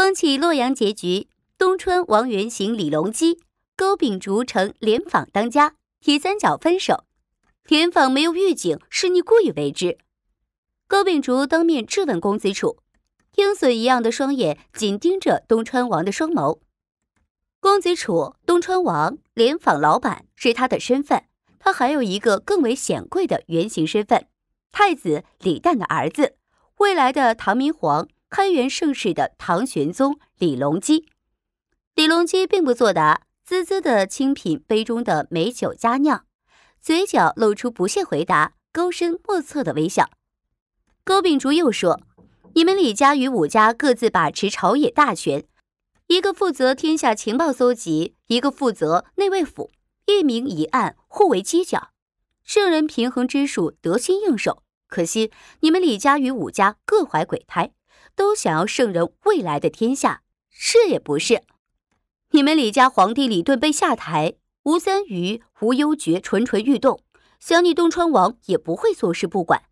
风起洛阳，结局。东川王原型李隆基，高秉烛成联访当家。铁三角分手，联访没有预警，是你故意为之。高秉烛当面质问公子楚，鹰隼一样的双眼紧盯着东川王的双眸。公子楚，东川王，联访老板是他的身份，他还有一个更为显贵的原型身份，太子李旦的儿子，未来的唐明皇。开元盛世的唐玄宗李隆基，李隆基并不作答，滋滋的轻品杯中的美酒佳酿，嘴角露出不屑回答、高深莫测的微笑。高秉烛又说：“你们李家与武家各自把持朝野大权，一个负责天下情报搜集，一个负责内卫府，一明一暗，互为犄角。圣人平衡之术得心应手，可惜你们李家与武家各怀鬼胎。”都想要圣人未来的天下，是也不是？你们李家皇帝李顿被下台，吴三余、吴悠觉蠢蠢欲动，想你东川王也不会坐视不管，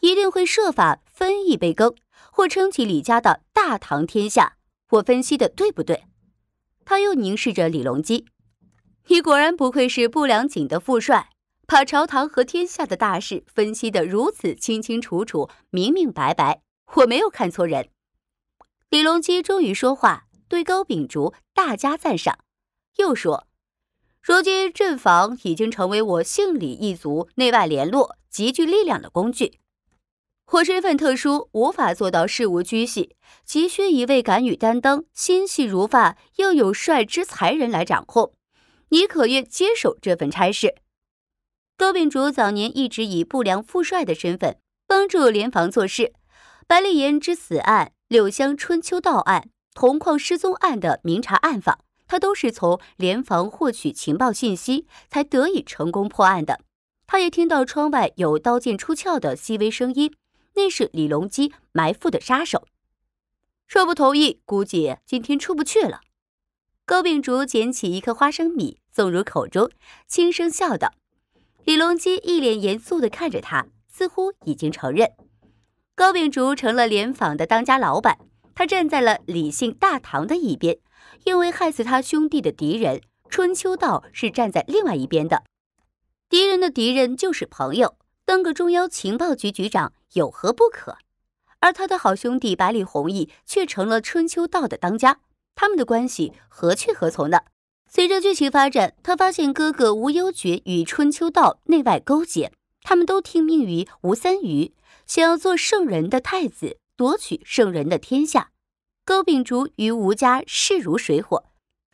一定会设法分一杯羹，或撑起李家的大唐天下。我分析的对不对？他又凝视着李隆基，你果然不愧是不良景的副帅，把朝堂和天下的大事分析得如此清清楚楚、明明白白，我没有看错人。李隆基终于说话，对高秉烛大加赞赏，又说：“如今阵防已经成为我姓李一族内外联络、极具力量的工具。我身份特殊，无法做到事无巨细，急需一位敢于担当、心细如发又有帅之才人来掌控。你可愿接手这份差事？”高秉烛早年一直以不良副帅的身份帮助联防做事，白丽岩之死案。柳香春秋盗案、铜矿失踪案的明察暗访，他都是从联防获取情报信息，才得以成功破案的。他也听到窗外有刀剑出鞘的细微声音，那是李隆基埋伏的杀手。若不同意，估计今天出不去了。高秉烛捡起一颗花生米，送入口中，轻声笑道：“李隆基一脸严肃地看着他，似乎已经承认。”高秉烛成了联坊的当家老板，他站在了李姓大堂的一边，因为害死他兄弟的敌人春秋道是站在另外一边的。敌人的敌人就是朋友，当个中央情报局局长有何不可？而他的好兄弟百里弘毅却成了春秋道的当家，他们的关系何去何从呢？随着剧情发展，他发现哥哥无忧觉与春秋道内外勾结，他们都听命于吴三余。想要做圣人的太子，夺取圣人的天下。高秉烛与吴家势如水火，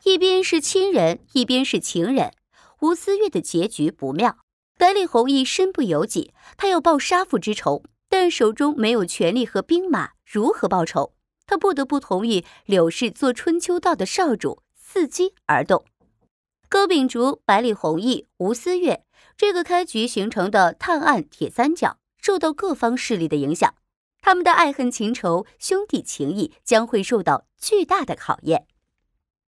一边是亲人，一边是情人。吴思月的结局不妙，百里弘毅身不由己，他要报杀父之仇，但手中没有权力和兵马，如何报仇？他不得不同意柳氏做春秋道的少主，伺机而动。高秉烛、百里弘毅、吴思月这个开局形成的探案铁三角。受到各方势力的影响，他们的爱恨情仇、兄弟情谊将会受到巨大的考验。